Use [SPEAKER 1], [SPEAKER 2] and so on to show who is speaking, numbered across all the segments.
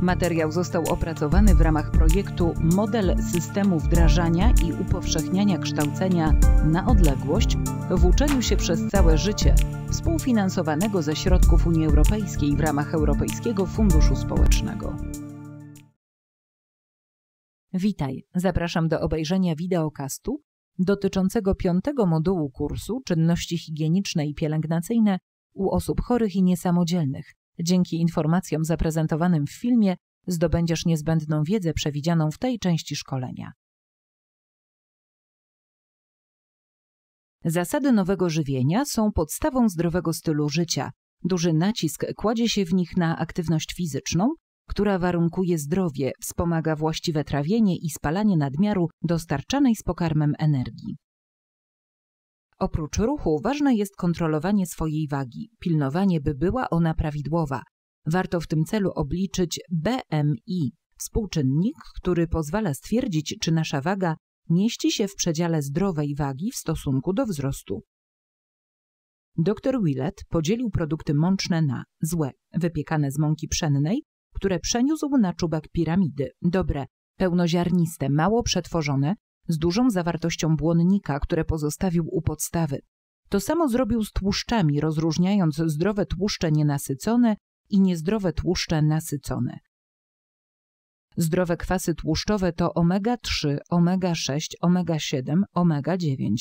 [SPEAKER 1] Materiał został opracowany w ramach projektu Model systemu wdrażania i upowszechniania kształcenia na odległość w uczeniu się przez całe życie, współfinansowanego ze środków Unii Europejskiej w ramach Europejskiego Funduszu Społecznego. Witaj, zapraszam do obejrzenia wideokastu dotyczącego piątego modułu kursu Czynności higieniczne i pielęgnacyjne u osób chorych i niesamodzielnych Dzięki informacjom zaprezentowanym w filmie zdobędziesz niezbędną wiedzę przewidzianą w tej części szkolenia. Zasady nowego żywienia są podstawą zdrowego stylu życia. Duży nacisk kładzie się w nich na aktywność fizyczną, która warunkuje zdrowie, wspomaga właściwe trawienie i spalanie nadmiaru dostarczanej z pokarmem energii. Oprócz ruchu ważne jest kontrolowanie swojej wagi, pilnowanie, by była ona prawidłowa. Warto w tym celu obliczyć BMI, współczynnik, który pozwala stwierdzić, czy nasza waga mieści się w przedziale zdrowej wagi w stosunku do wzrostu. Dr Willett podzielił produkty mączne na złe, wypiekane z mąki pszennej, które przeniósł na czubek piramidy, dobre, pełnoziarniste, mało przetworzone, z dużą zawartością błonnika, które pozostawił u podstawy. To samo zrobił z tłuszczami, rozróżniając zdrowe tłuszcze nienasycone i niezdrowe tłuszcze nasycone. Zdrowe kwasy tłuszczowe to omega-3, omega-6, omega-7, omega-9.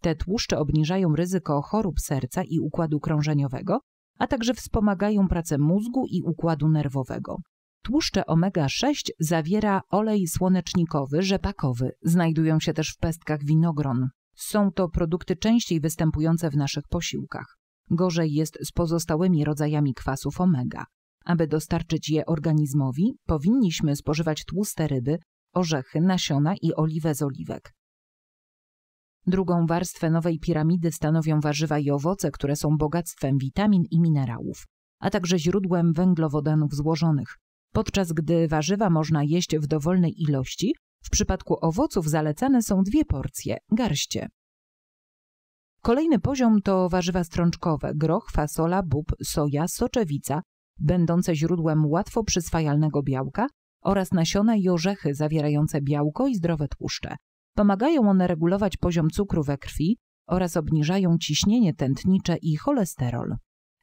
[SPEAKER 1] Te tłuszcze obniżają ryzyko chorób serca i układu krążeniowego, a także wspomagają pracę mózgu i układu nerwowego. Tłuszcze omega-6 zawiera olej słonecznikowy, rzepakowy. Znajdują się też w pestkach winogron. Są to produkty częściej występujące w naszych posiłkach. Gorzej jest z pozostałymi rodzajami kwasów omega. Aby dostarczyć je organizmowi, powinniśmy spożywać tłuste ryby, orzechy, nasiona i oliwę z oliwek. Drugą warstwę nowej piramidy stanowią warzywa i owoce, które są bogactwem witamin i minerałów, a także źródłem węglowodanów złożonych, Podczas gdy warzywa można jeść w dowolnej ilości, w przypadku owoców zalecane są dwie porcje garście. Kolejny poziom to warzywa strączkowe groch, fasola, bób, soja, soczewica, będące źródłem łatwo przyswajalnego białka oraz nasiona i orzechy zawierające białko i zdrowe tłuszcze. Pomagają one regulować poziom cukru we krwi oraz obniżają ciśnienie tętnicze i cholesterol.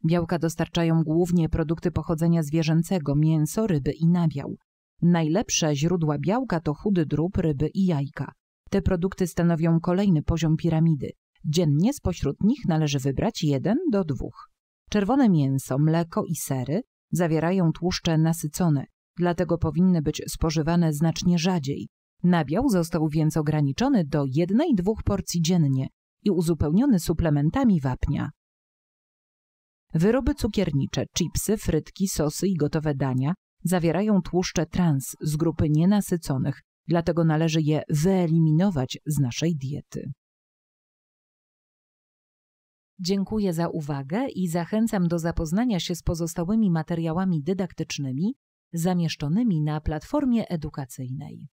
[SPEAKER 1] Białka dostarczają głównie produkty pochodzenia zwierzęcego, mięso, ryby i nabiał. Najlepsze źródła białka to chudy drób, ryby i jajka. Te produkty stanowią kolejny poziom piramidy. Dziennie spośród nich należy wybrać jeden do dwóch. Czerwone mięso, mleko i sery zawierają tłuszcze nasycone, dlatego powinny być spożywane znacznie rzadziej. Nabiał został więc ograniczony do jednej-dwóch porcji dziennie i uzupełniony suplementami wapnia. Wyroby cukiernicze, chipsy, frytki, sosy i gotowe dania zawierają tłuszcze trans z grupy nienasyconych, dlatego należy je wyeliminować z naszej diety. Dziękuję za uwagę i zachęcam do zapoznania się z pozostałymi materiałami dydaktycznymi zamieszczonymi na platformie edukacyjnej.